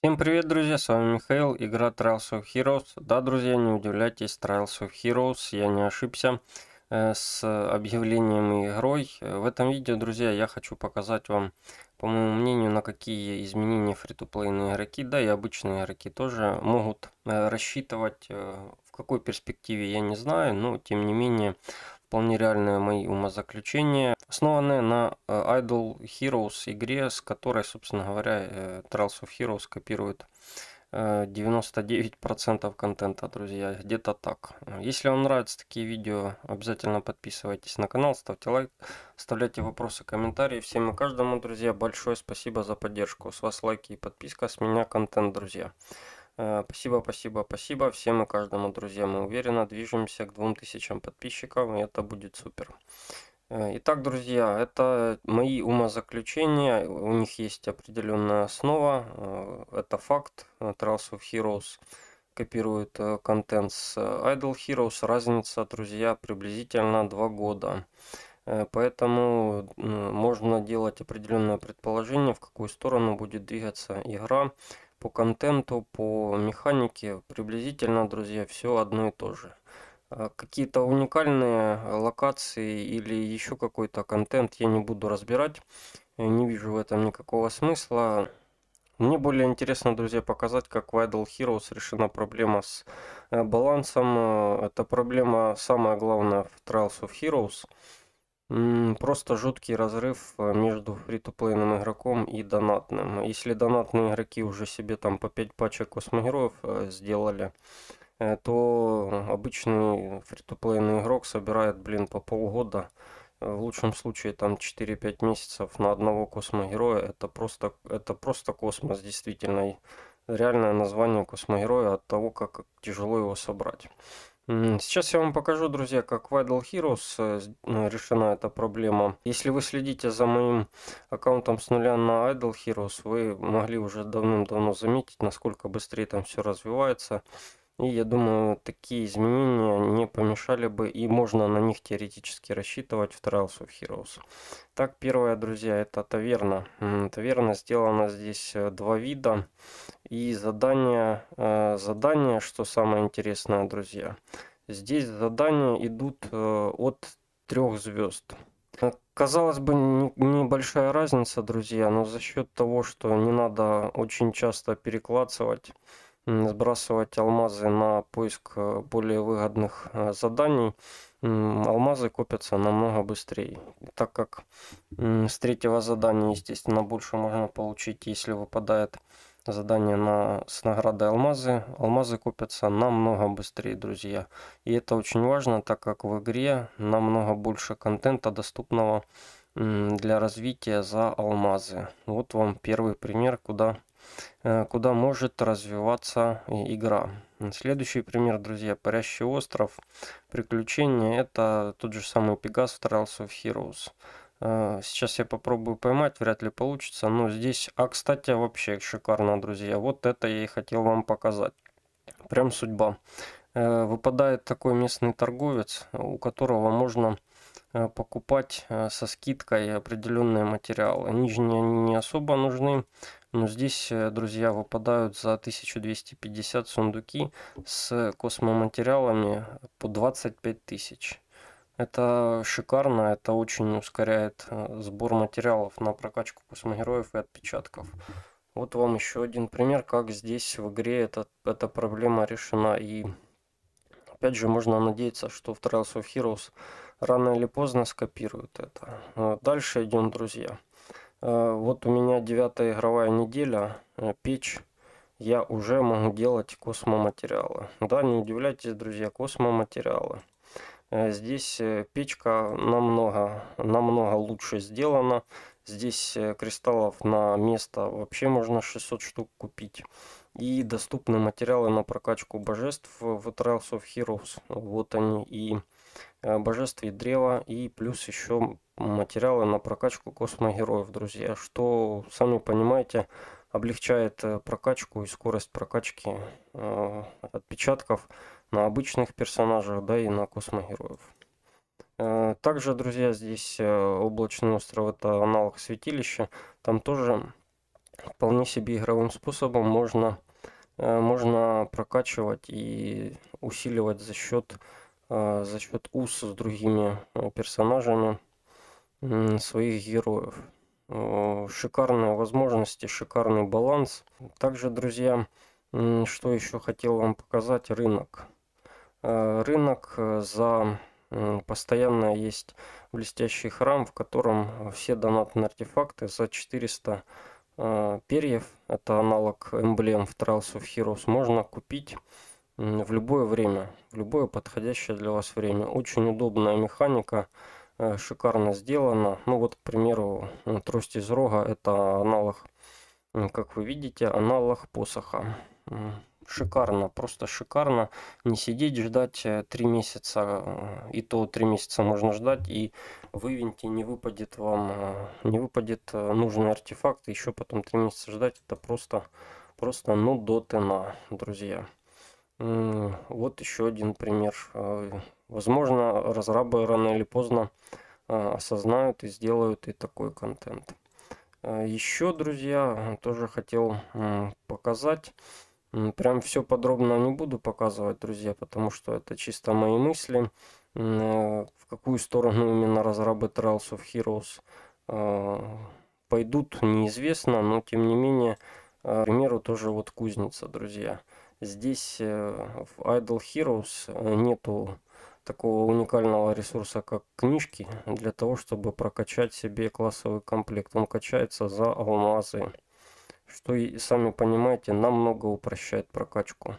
Всем привет, друзья, с вами Михаил, игра Trials of Heroes. Да, друзья, не удивляйтесь, Trials of Heroes, я не ошибся э, с объявлением игрой. Э, в этом видео, друзья, я хочу показать вам, по моему мнению, на какие изменения фри-то-плейные игроки, да и обычные игроки тоже могут э, рассчитывать. В какой перспективе, я не знаю, но тем не менее вполне реальные мои умозаключения, основанные на э, Idol Heroes игре, с которой, собственно говоря, э, Trials of Heroes копирует 99% э, контента, друзья, где-то так. Если вам нравятся такие видео, обязательно подписывайтесь на канал, ставьте лайк, оставляйте вопросы, комментарии. Всем и каждому, друзья, большое спасибо за поддержку. С вас лайки и подписка, с меня контент, друзья. Э, спасибо, спасибо, спасибо всем и каждому, друзья. Мы уверенно движемся к 2000 подписчикам, и это будет супер. Э, итак, друзья, это мои умозаключения, у них есть определенная основа, э, это факт, Trails of Heroes копирует контент с Idle Heroes, разница, друзья, приблизительно 2 года. Поэтому можно делать определенное предположение, в какую сторону будет двигаться игра по контенту, по механике приблизительно, друзья, все одно и то же. А какие-то уникальные локации или еще какой-то контент я не буду разбирать. Э, не вижу в этом никакого смысла. Мне более интересно, друзья, показать, как в Idle Heroes решена проблема с э, балансом. Э, Это проблема самая главная в Trials of Heroes. Просто жуткий разрыв э, между фри то игроком и донатным. Если донатные игроки уже себе там по 5 пачек космогероев э, сделали, э, то обычный фри то игрок собирает, блин, по полгода. В лучшем случае там 4-5 месяцев на одного космогероя. Это просто, это просто космос, действительно. Реальное название космогероя от того, как тяжело его собрать. Сейчас я вам покажу, друзья, как в Idle Heroes э, ну, решена эта проблема. Если вы следите за моим аккаунтом с нуля на Idle Heroes, вы могли уже давным-давно заметить, насколько быстрее там все развивается. И я думаю, такие изменения не помешали бы, и можно на них теоретически рассчитывать в Trials of Heroes. Так, первое, друзья, это таверна. Таверна сделана здесь э, два вида. И задание, э, задание, что самое интересное, друзья. Здесь задания идут э, от трех звезд. Казалось бы, небольшая разница, друзья, но за счет того, что не надо очень часто перекладывать сбрасывать алмазы на поиск э, более выгодных э, заданий, алмазы копятся намного быстрее. Так как с третьего задания, естественно, больше можно получить, если выпадает задание на, с наградой алмазы, алмазы копятся намного быстрее, друзья. И это очень важно, так как в игре намного больше контента доступного для развития за алмазы. Вот вам первый пример, куда Э, куда может развиваться э, игра. Следующий пример, друзья, Парящий остров. Приключения – это тот же самый Пегас в Trials of Heroes. Э, сейчас я попробую поймать, вряд ли получится, но здесь... А, кстати, вообще шикарно, друзья. Вот это я и хотел вам показать. Прям судьба. Выпадает такой местный торговец, у которого можно покупать со скидкой определенные материалы. Нижние они не особо нужны, но здесь, э, друзья, выпадают за 1250 сундуки с космоматериалами по 25 тысяч. Это шикарно, это очень ускоряет э, сбор материалов на прокачку космогероев и отпечатков. Вот вам еще один пример, как здесь в игре эта, эта проблема решена. И опять же можно надеяться, что в Trials of Heroes рано или поздно скопируют это. Э, дальше идем, друзья. Э, вот у меня девятая игровая неделя, э, пич. Я уже могу делать космоматериалы. Да, не удивляйтесь, друзья, космоматериалы. Э, здесь печка намного, намного лучше сделана. Здесь кристаллов на место вообще можно 600 штук купить. И доступны материалы на прокачку божеств в Trials of Heroes. Вот они и божеств и древо, и плюс еще материалы на прокачку космогероев, друзья, что, сами понимаете, облегчает э, прокачку и скорость прокачки э, отпечатков на обычных персонажах, да и на космогероев. Э, также, друзья, здесь э, облачный остров это аналог святилища. Там тоже вполне себе игровым способом можно, э, можно прокачивать и усиливать за счет, э, за счет УС с другими персонажами своих героев. Шикарные возможности, шикарный баланс. Также, друзья, что еще хотел вам показать, рынок. Э, рынок э, за постоянно есть блестящий храм, в котором все донатные артефакты за 400 э, перьев, это аналог эмблем в Trials of Heroes, можно купить в любое время, в любое подходящее для вас время. Очень удобная механика. Э, шикарно сделано. Ну вот, к примеру, трость из рога это аналог, как вы видите, аналог посоха. Шикарно, просто шикарно. Не сидеть, ждать 3 э, месяца. Э, и то 3 месяца можно ждать. И вывиньте, не выпадет вам, не выпадет нужный артефакт. Еще потом 3 месяца ждать. Это просто, просто ну дотена, друзья. Вот еще один пример Возможно, разрабы рано или поздно а, осознают и сделают и такой контент. А, Еще, друзья, тоже хотел показать. Прям все подробно не буду показывать, друзья, потому что это чисто мои мысли. Э, в какую сторону именно разрабы Trials of Heroes а, пойдут, неизвестно, но тем не менее, к примеру, тоже вот кузница, друзья. Здесь э, в Idle Heroes э, нету такого уникального ресурса, как книжки, для того, чтобы прокачать себе классовый комплект. Он качается за алмазы, что, и сами понимаете, намного упрощает прокачку.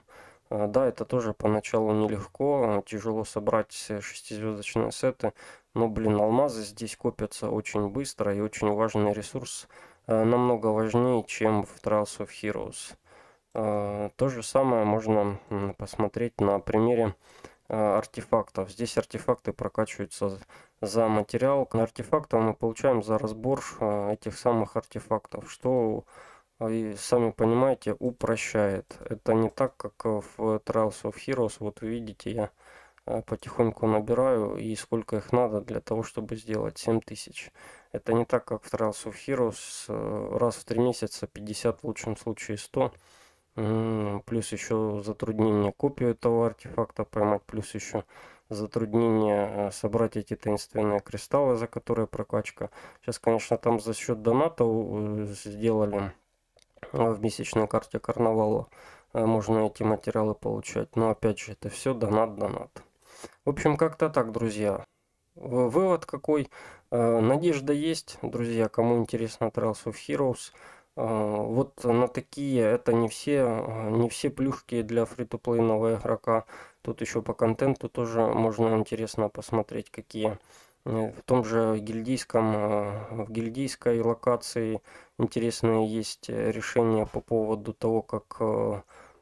А, да, это тоже поначалу нелегко, тяжело собрать шестизвездочные сеты, но, блин, алмазы здесь копятся очень быстро и очень важный ресурс, а, намного важнее, чем в Trials of Heroes. А, то же самое можно посмотреть на примере Э, артефактов. Здесь артефакты прокачиваются за материал артефактов, мы получаем за разбор э, этих самых артефактов, что, э, сами понимаете, упрощает. Это не так, как в Trials of Heroes. Вот вы видите, я потихоньку набираю и сколько их надо для того, чтобы сделать 7000. Это не так, как в Trials of Heroes раз в 3 месяца 50, в лучшем случае 100 плюс еще затруднение копию этого артефакта поймать, плюс еще затруднение э, собрать эти таинственные кристаллы, за которые прокачка. Сейчас, конечно, там за счет доната э, сделали э, в месячной карте карнавала. Можно эти материалы получать. Но опять же, это все донат-донат. В общем, как-то так, друзья. Вывод какой? Надежда есть, друзья, кому интересно Trials of Heroes – а, вот на такие, это не все, а, не все плюшки для фри-то-плейного игрока. Тут еще по контенту тоже можно интересно посмотреть, какие. Э, в том же гильдийском, а, в гильдийской локации интересные есть э, решения по поводу того, как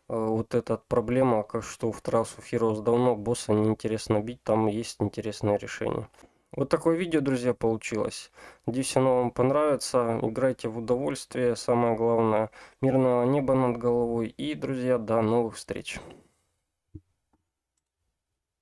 вот эта проблема, как что в трассу Heroes давно босса неинтересно бить, там есть интересное решение. Вот такое видео, друзья, получилось. Надеюсь, оно вам понравится. Играйте в удовольствие. Самое главное, мирного неба над головой. И, друзья, до новых встреч.